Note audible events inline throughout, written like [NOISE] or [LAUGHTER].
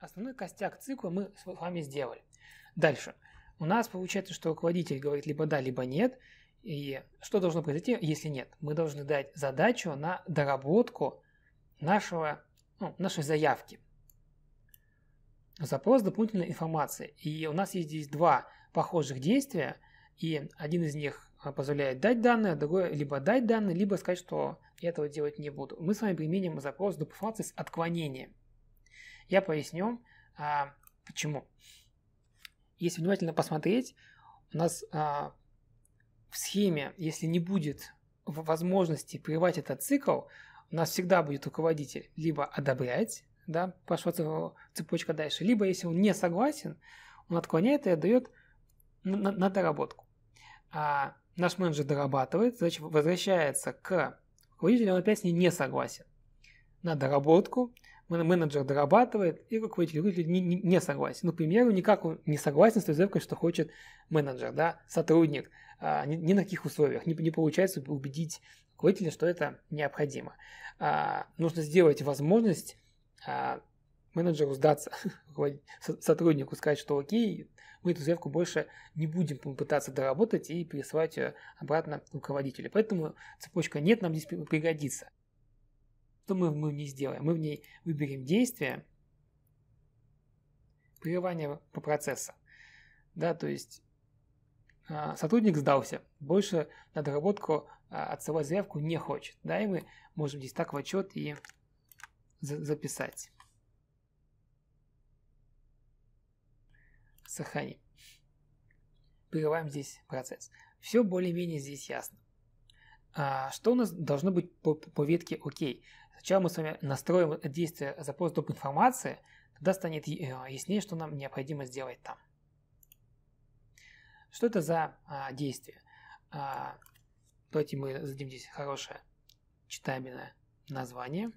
основной костяк цикла мы с вами сделали. Дальше. У нас получается, что руководитель говорит либо да, либо нет. И что должно произойти, если нет? Мы должны дать задачу на доработку нашего, ну, нашей заявки. Запрос дополнительной информации. И у нас есть здесь два похожих действия. И один из них позволяет дать данные, а другой либо дать данные, либо сказать, что я этого делать не буду. Мы с вами применим запрос доп. информации с отклонением. Я поясню, а, почему. Если внимательно посмотреть, у нас а, в схеме, если не будет возможности прервать этот цикл, у нас всегда будет руководитель либо одобрять, да, пошла цепочка дальше, либо если он не согласен, он отклоняет и отдает на, на, на доработку. А наш менеджер дорабатывает, значит, возвращается к руководителю, он опять с ней не согласен. На доработку, менеджер дорабатывает, и руководитель не, не, не согласен. Ну, к примеру, никак он не согласен с той заявкой, что хочет менеджер, да, сотрудник, а, ни, ни на каких условиях. Не, не получается убедить руководителя, что это необходимо. А, нужно сделать возможность а, менеджеру сдаться, [LAUGHS] сотруднику сказать, что окей, мы эту заявку больше не будем пытаться доработать и пересылать ее э, обратно руководителю. Поэтому цепочка «нет» нам здесь пригодится что мы, мы в ней сделаем? Мы в ней выберем действие, прерывание по процессу. Да, то есть а, сотрудник сдался, больше на доработку а, отсылать заявку не хочет. Да, и мы можем здесь так в отчет и записать. Сохраним. Прерываем здесь процесс. Все более-менее здесь ясно. А, что у нас должно быть по, по ветке ОК? Сначала мы с вами настроим действие запроса доп. информации, тогда станет э, яснее, что нам необходимо сделать там. Что это за а, действие? А, давайте мы зададим здесь хорошее читабельное название.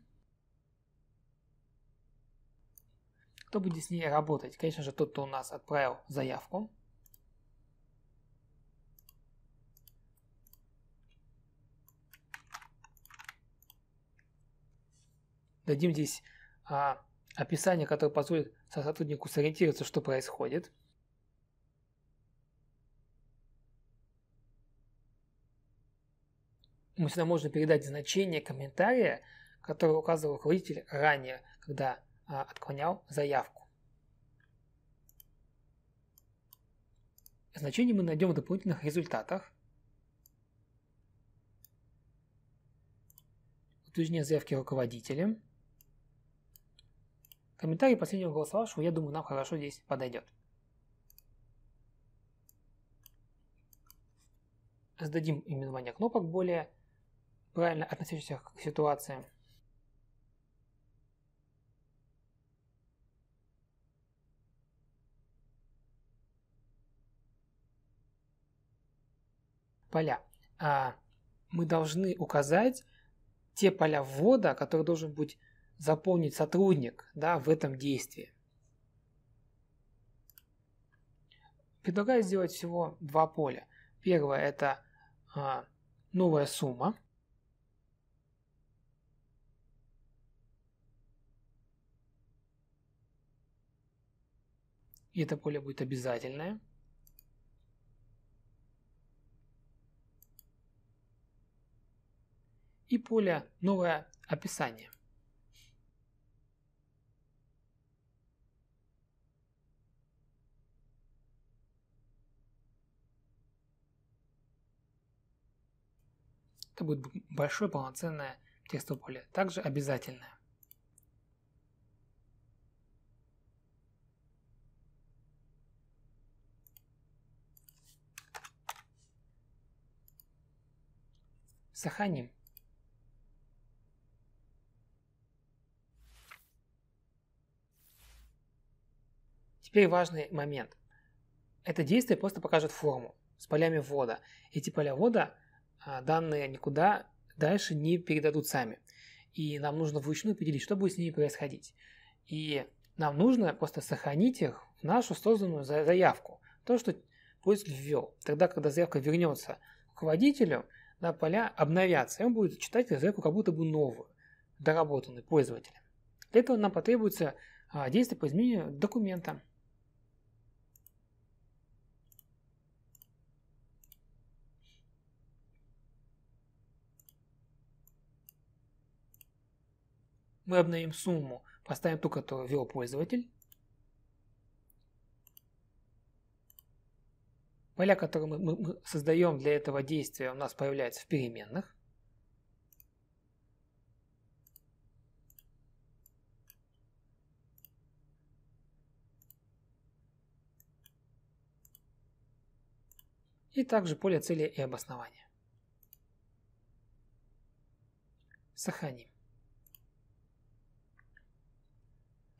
Кто будет с ней работать? Конечно же, тот, кто у нас отправил заявку. дадим здесь а, описание, которое позволит сотруднику сориентироваться, что происходит. Мы сюда можно передать значение комментария, который указывал руководитель ранее, когда а, отклонял заявку. Значение мы найдем в дополнительных результатах. Утверждение заявки руководителя. Комментарий последнего голосовавшего, я думаю, нам хорошо здесь подойдет. Сдадим именование кнопок более правильно относящихся к ситуации. Поля. А, мы должны указать те поля ввода, которые должен быть заполнить сотрудник да, в этом действии. Предлагаю сделать всего два поля. Первое это а, новая сумма. И это поле будет обязательное. И поле новое описание. Это будет большое полноценное текстовое поле, также обязательное. Сохраним. Теперь важный момент. Это действие просто покажет форму с полями ввода. Эти поля ввода а, данные никуда дальше не передадут сами. И нам нужно вручную определить, что будет с ними происходить. И нам нужно просто сохранить их в нашу созданную заявку. То, что пользователь ввел. Тогда, когда заявка вернется к руководителю, на поля обновятся, и он будет читать заявку как будто бы новую, доработанную пользователем. Для этого нам потребуется а, действие по изменению документа. мы обновим сумму, поставим ту, которую ввел пользователь, поля, которые мы, мы создаем для этого действия, у нас появляются в переменных. И также поле цели и обоснования. Сохраним.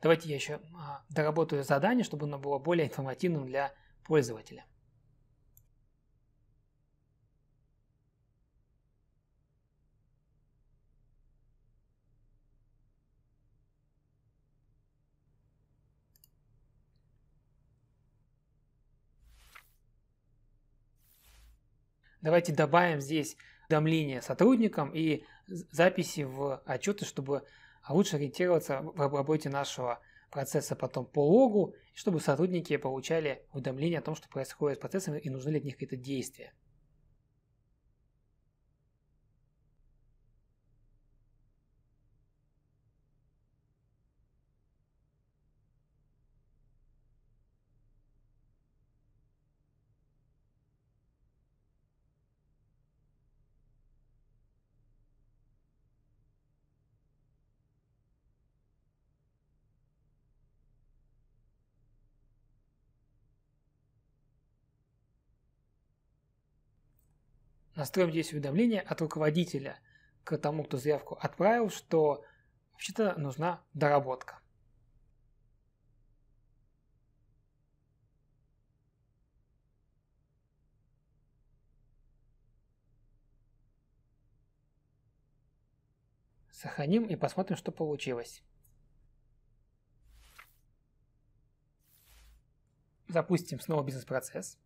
Давайте я еще а, доработаю задание, чтобы оно было более информативным для пользователя. Давайте добавим здесь уведомления сотрудникам и записи в отчеты, чтобы а лучше ориентироваться в работе нашего процесса потом по логу, чтобы сотрудники получали уведомления о том, что происходит с процессом и нужны ли от них какие-то действия. настроим здесь уведомление от руководителя к тому, кто заявку отправил, что вообще-то нужна доработка. Сохраним и посмотрим, что получилось. Запустим снова бизнес-процесс.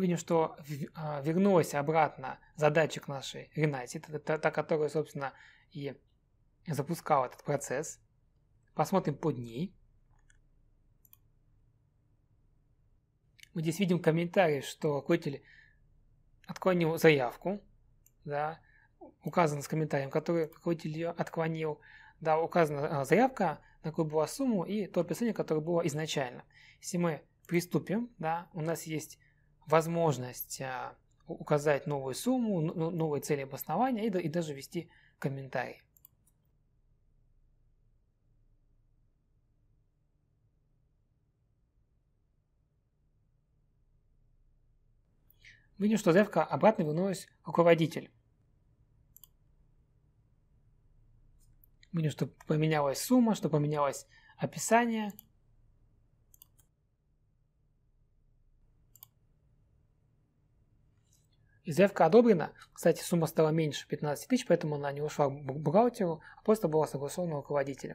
видим, что а, вернулась обратно задача к нашей Renate, та, та, которая, собственно, и запускала этот процесс. Посмотрим под ней. Мы здесь видим комментарий, что руководитель отклонил заявку, да, указано с комментарием, который руководитель ее отклонил, да, указана а, заявка, на какую была сумму и то описание, которое было изначально. Если мы приступим, да, у нас есть возможность а, указать новую сумму, ну, ну, новые цели обоснования и даже вести комментарий. Видим, что заявка обратно вернулась руководитель. Видим, что поменялась сумма, что поменялось описание – И заявка одобрена. Кстати, сумма стала меньше 15 тысяч, поэтому она не ушла к бухгалтеру, а просто была согласована руководителем.